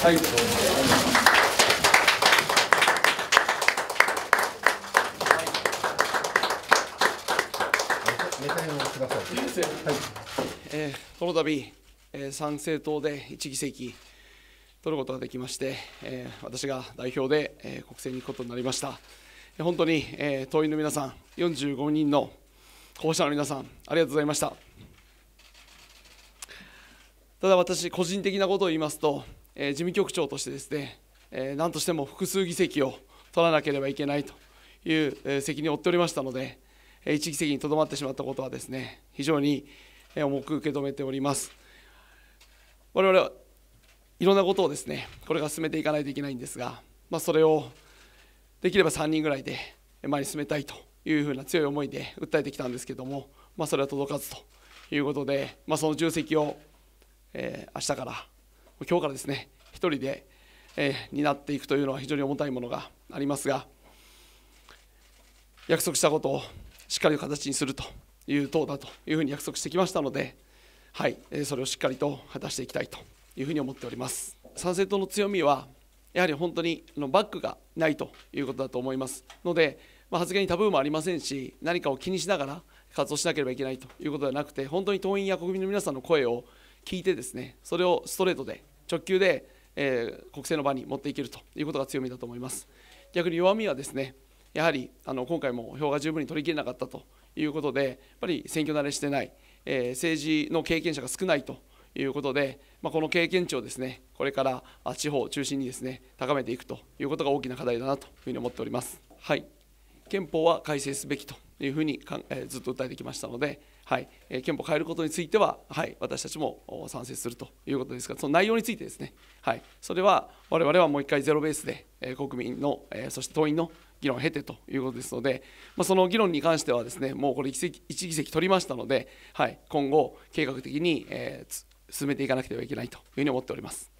はいどうもえー、この度、えー、参政党で1議席取ることができまして、えー、私が代表で、えー、国政に行くことになりました、えー、本当に、えー、党員の皆さん45人の候補者の皆さんありがとうございましたただ私個人的なことを言いますとえー、事務局長としてですね、えー、何としても複数議席を取らなければいけないという、責任を負っておりましたので、えー、1議席にとどまってしまったことはですね非常に重く受け止めております。我々はいろんなことをですねこれから進めていかないといけないんですが、まあ、それをできれば3人ぐらいで前に進めたいというふうな強い思いで訴えてきたんですけども、まあ、それは届かずということで、まあ、その重責を、えー、明日から今日からですね1人で、えー、担っていくというのは非常に重たいものがありますが約束したことをしっかり形にするという党だというふうに約束してきましたので、はい、それをしっかりと果たしていきたいというふうに思っております。参政党の強みはやはり本当にバックがないということだと思いますので、まあ、発言にタブーもありませんし何かを気にしながら活動しなければいけないということではなくて本当に党員や国民の皆さんの声を聞いてですねそれをストレートで直球でえー、国政の場に持っていけるということが強みだと思います。逆に弱みはですねやはりあの今回も票が十分に取りきれなかったということでやっぱり選挙慣れしてない、えー、政治の経験者が少ないということで、まあ、この経験値をですねこれから地方を中心にですね高めていくということが大きな課題だなというふに思っております。はい憲法は改正すべきとというふうにかん、えずっと訴えてきましたので、はいえ憲法を変えることについては、はい、私たちも賛成するということですが、その内容についてですね、はい、それは我々はもう一回ゼロベースで、え国民の、えそして党員の議論を経てということですので、まあ、その議論に関してはですね、もうこれ1議席取りましたので、はい、今後、計画的に、え進めていかなければいけないというふうに思っております。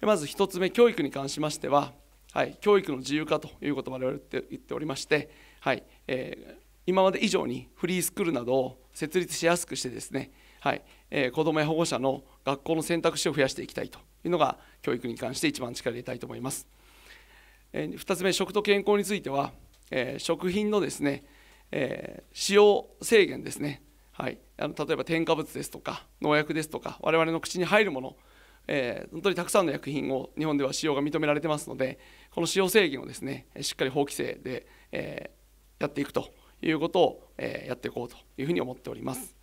まず1つ目、教育に関しましては、はい、教育の自由化ということを我々言っておりまして、はいえ今まで以上にフリースクールなどを設立しやすくしてですね、はいえー、子どもや保護者の学校の選択肢を増やしていきたいというのが教育に関して一番力を入れたいと思います。えー、2つ目食と健康については、えー、食品のですね、えー、使用制限ですね、はい、あの例えば添加物ですとか農薬ですとか我々の口に入るもの、え本当にたくさんの薬品を日本では使用が認められてますのでこの使用制限をですねしっかり法規制で、えやっていくということを、えやっていこうというふうに思っております。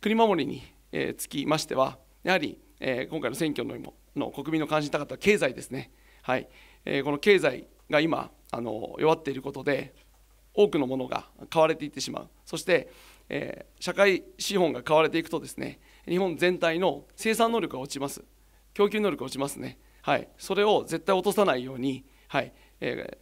国守りに、えつきましてはやはり、え今回の選挙のの国民の関心高かった経済ですね、はいえこの経済が今あの弱っていることで多くのものが買われていってしまうそして、え社会資本が買われていくとですね日本全体の生産能力が落ちます供給能力が落ちますね、はい、それを絶対落とさないように、はいえ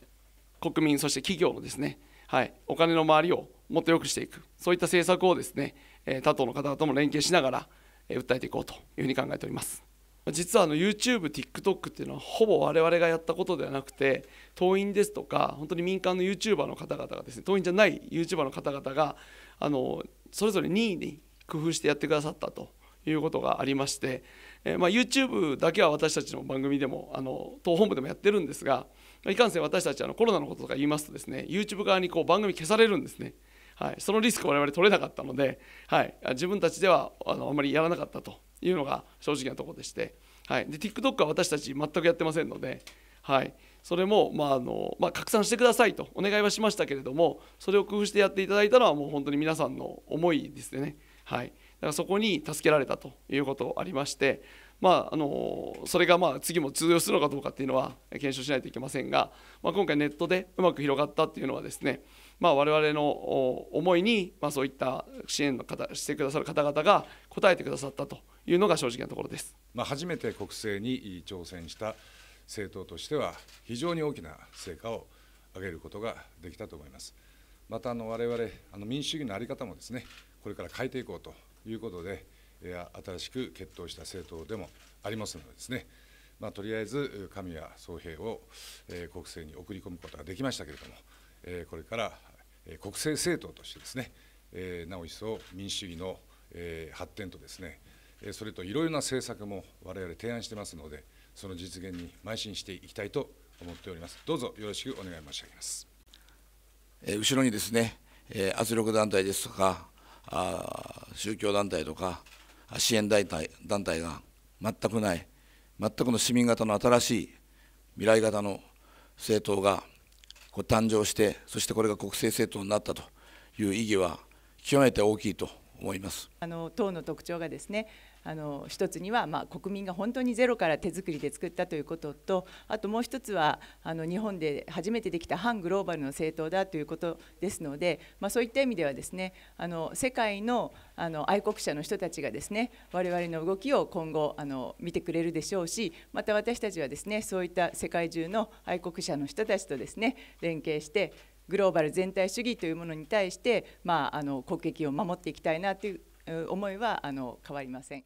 ー、国民そして企業のですねはい、お金の周りをもっと良くしていくそういった政策をですね他党の方々とも連携しながら訴えていこうというふうに考えております実はあの YouTube、TikTok っていうのはほぼ我々がやったことではなくて党員ですとか本当に民間の YouTuber の方々がですね党員じゃない YouTuber の方々があのそれぞれ任意に工夫してやってくださったということがありまして、えま YouTube だけは私たちの番組でもあの党本部でもやってるんですがいかんせん私たちあのコロナのこととか言いますとですね YouTube 側にこう番組消されるんですね。はい、そのリスク我々取れなかったので、はい、自分たちではあのあんまりやらなかったというのが正直なところでして、はい、で TikTok は私たち全くやってませんので、はい、それも、まああのまあ、拡散してくださいとお願いはしましたけれどもそれを工夫してやっていただいたのはもう本当に皆さんの思いですね。はい、だからそこに助けられたということありましてまあ、あのそれがまあ次も通用するのかどうかっていうのは検証しないといけませんが、まあ、今回ネットでうまく広がったっていうのはですね、まあ、我々の思いに、まあ、そういった支援の方してくださる方々が答えてくださったというのが正直なところです、まあ、初めて国政に挑戦した政党としては非常に大きな成果を上げることができたと思います。またあの我々あの民主主義の在り方もですねこれから変えていこうということで。や新しく決闘した政党でもありますのでですね、まあ、とりあえず神谷総平を、え国政に送り込むことができましたけれども、えこれから、え国政政党としてですね、えー、なお一層民主主義の、え発展とですねそれといろいろな政策も我々提案してますのでその実現に邁進していきたいと思っておりますどうぞよろしくお願い申し上げます後ろにですね圧力団体ですとか宗教団体とか支援団体団体が全くない、全くの市民型の新しい未来型の政党が誕生して、そしてこれが国政政党になったという意義は極めて大きいと思いますあの党の特徴がですねあの一つには、まあ、国民が本当にゼロから手作りで作ったということとあともう一つはあの日本で初めてできた反グローバルの政党だということですので、まあ、そういった意味ではですねあの世界のあの愛国者の人たちがですね我々の動きを今後あの見てくれるでしょうしまた私たちはですねそういった世界中の愛国者の人たちとですね連携してグローバル全体主義というものに対して、まあ、あの国益を守っていきたいなという思いはあの変わりません。